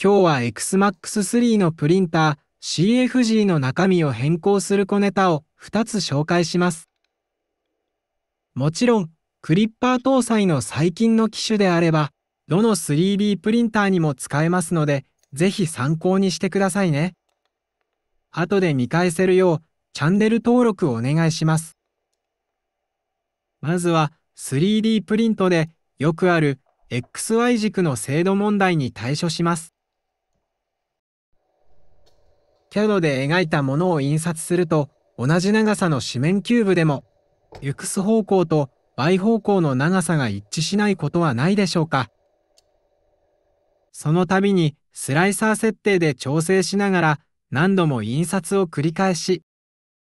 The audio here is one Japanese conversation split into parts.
今日は XMAX3 のプリンター CFG の中身を変更する小ネタを2つ紹介します。もちろん、クリッパー搭載の最近の機種であれば、どの 3D プリンターにも使えますので、ぜひ参考にしてくださいね。後で見返せるよう、チャンネル登録をお願いします。まずは、3D プリントでよくある XY 軸の精度問題に対処します。CAD で描いたものを印刷すると同じ長さの紙面キューブでもす方向と Y 方向の長さが一致しないことはないでしょうかその度にスライサー設定で調整しながら何度も印刷を繰り返し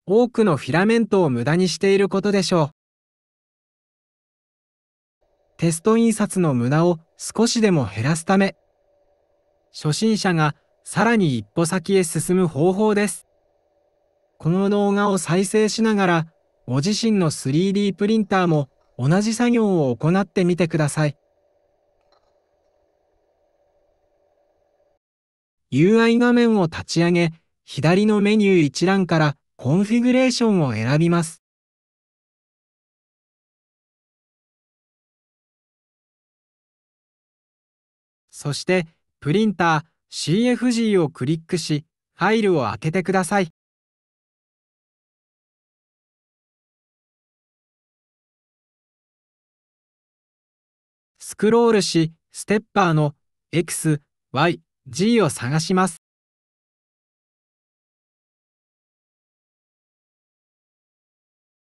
多くのフィラメントを無駄にしていることでしょうテスト印刷の無駄を少しでも減らすため初心者がさらに一歩先へ進む方法です。この動画を再生しながら、ご自身の 3D プリンターも同じ作業を行ってみてください。UI 画面を立ち上げ、左のメニュー一覧からコンフィグレーションを選びます。そして、プリンター、CFG をクリックし、ファイルを開けてください。スクロールし、ステッパーの X、Y、G を探します。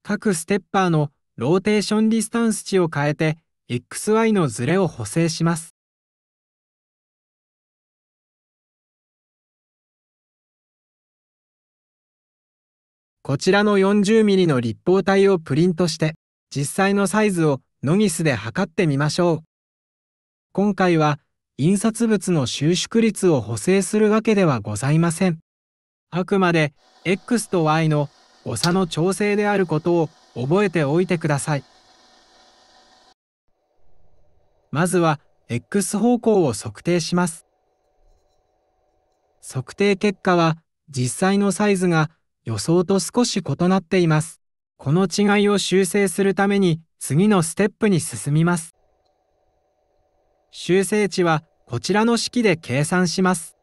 各ステッパーのローテーションディスタンス値を変えて XY のズレを補正します。こちらの 40mm の立方体をプリントして、実際のサイズをノギスで測ってみましょう。今回は、印刷物の収縮率を補正するわけではございません。あくまで X と Y の誤差の調整であることを覚えておいてください。まずは X 方向を測定します。測定結果は実際のサイズが予想と少し異なっています。この違いを修正するために次のステップに進みます。修正値はこちらの式で計算します。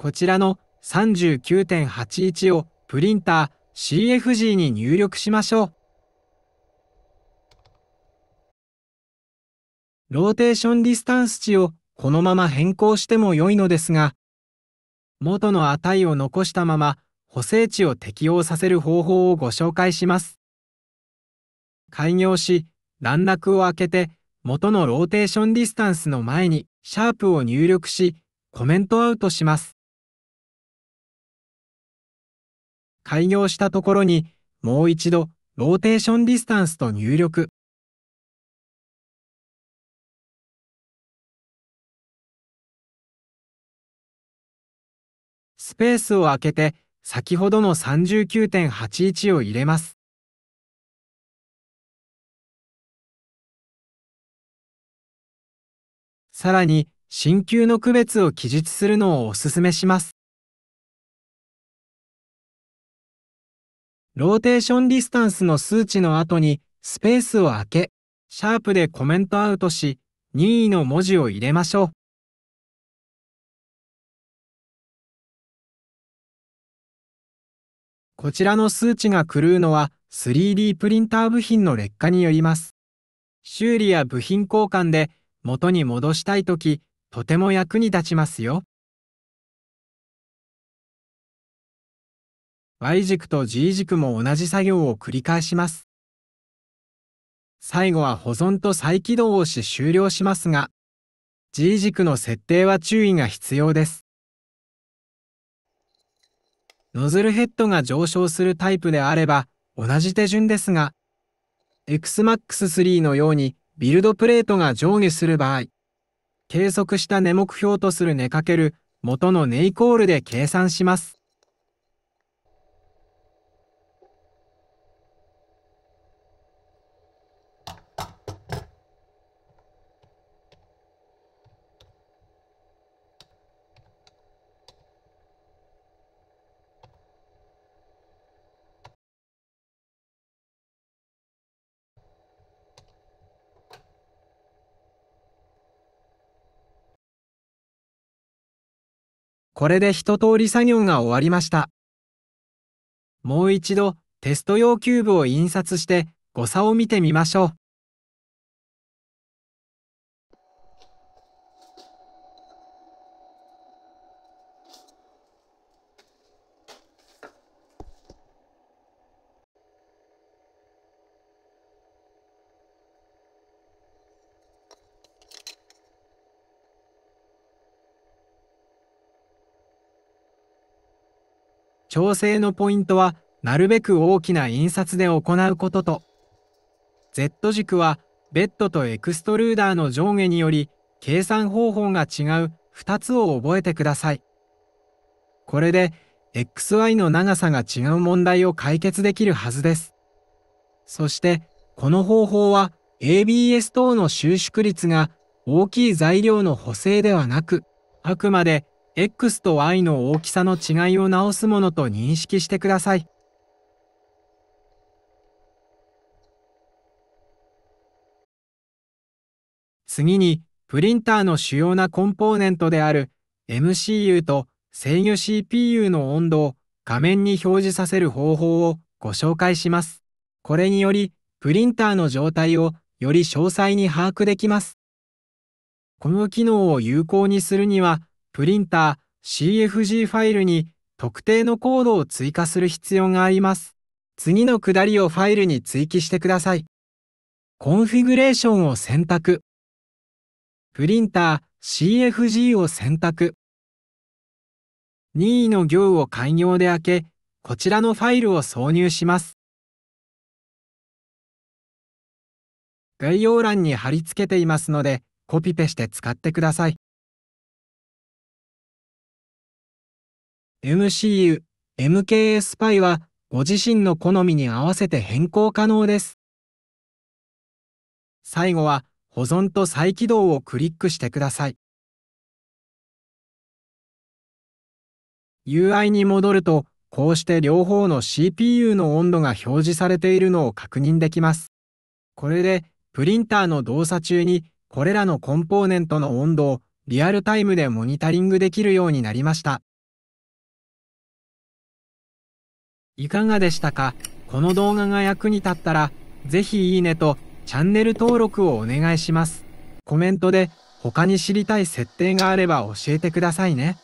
こちらの39.81をプリンター CFG に入力しましょう。ローテーションディスタンス値をこのまま変更しても良いのですが、元の値を残したまま補正値を適用させる方法をご紹介します。開業し、段落を開けて元のローテーションディスタンスの前にシャープを入力し、コメントアウトします。開業したところにもう一度ローテーションディスタンスと入力。スペースを空けて先ほどの39.81を入れます。さらに、進級の区別を記述するのをお勧めします。ローテーションディスタンスの数値の後にスペースを空け、シャープでコメントアウトし、任意の文字を入れましょう。こちらの数値が狂うのは 3D プリンター部品の劣化によります。修理や部品交換で元に戻したいとき、とても役に立ちますよ。Y 軸と G 軸も同じ作業を繰り返します。最後は保存と再起動をし終了しますが、G 軸の設定は注意が必要です。ノズルヘッドが上昇するタイプであれば同じ手順ですが、XMAX3 のようにビルドプレートが上下する場合、計測した値目標とする値×元の値イコールで計算します。これで一通り作業が終わりました。もう一度テスト用キューブを印刷して誤差を見てみましょう。調整のポイントはなるべく大きな印刷で行うことと Z 軸はベッドとエクストルーダーの上下により計算方法が違う2つを覚えてください。これで XY の長さが違う問題を解決できるはずです。そしてこの方法は ABS 等の収縮率が大きい材料の補正ではなくあくまで X と Y の大きさの違いを直すものと認識してください。次に、プリンターの主要なコンポーネントである MCU と制御 CPU の温度を画面に表示させる方法をご紹介します。これにより、プリンターの状態をより詳細に把握できます。この機能を有効にするには、プリンター、CFG ファイルに特定のコードを追加する必要があります。次の下りをファイルに追記してください。コンフィグレーションを選択。プリンター CFG を選択。任意の行を開業で開け、こちらのファイルを挿入します。概要欄に貼り付けていますので、コピペして使ってください。MCU、MKS パイはご自身の好みに合わせて変更可能です。最後は保存と再起動をクリックしてください。UI に戻ると、こうして両方の CPU の温度が表示されているのを確認できます。これでプリンターの動作中にこれらのコンポーネントの温度をリアルタイムでモニタリングできるようになりました。いかがでしたかこの動画が役に立ったら、ぜひいいねとチャンネル登録をお願いします。コメントで他に知りたい設定があれば教えてくださいね。